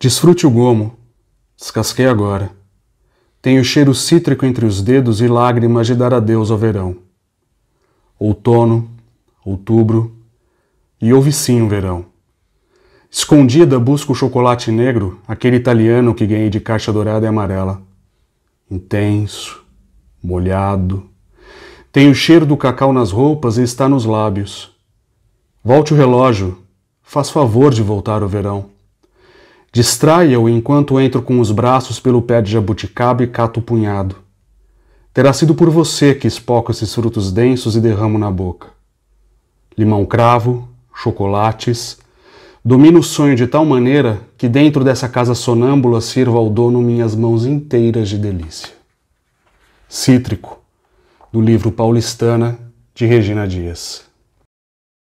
Desfrute o gomo. Descasquei agora. Tenho cheiro cítrico entre os dedos e lágrimas de dar adeus ao verão. Outono, outubro, e houve sim um verão. Escondida busco o chocolate negro, aquele italiano que ganhei de caixa dourada e amarela. Intenso, molhado. Tem o cheiro do cacau nas roupas e está nos lábios. Volte o relógio. Faz favor de voltar o verão. Distraia-o enquanto entro com os braços pelo pé de jabuticaba e cato o punhado. Terá sido por você que espoco esses frutos densos e derramo na boca. Limão cravo, chocolates. Domino o sonho de tal maneira que dentro dessa casa sonâmbula sirva ao dono minhas mãos inteiras de delícia. Cítrico, do livro Paulistana, de Regina Dias.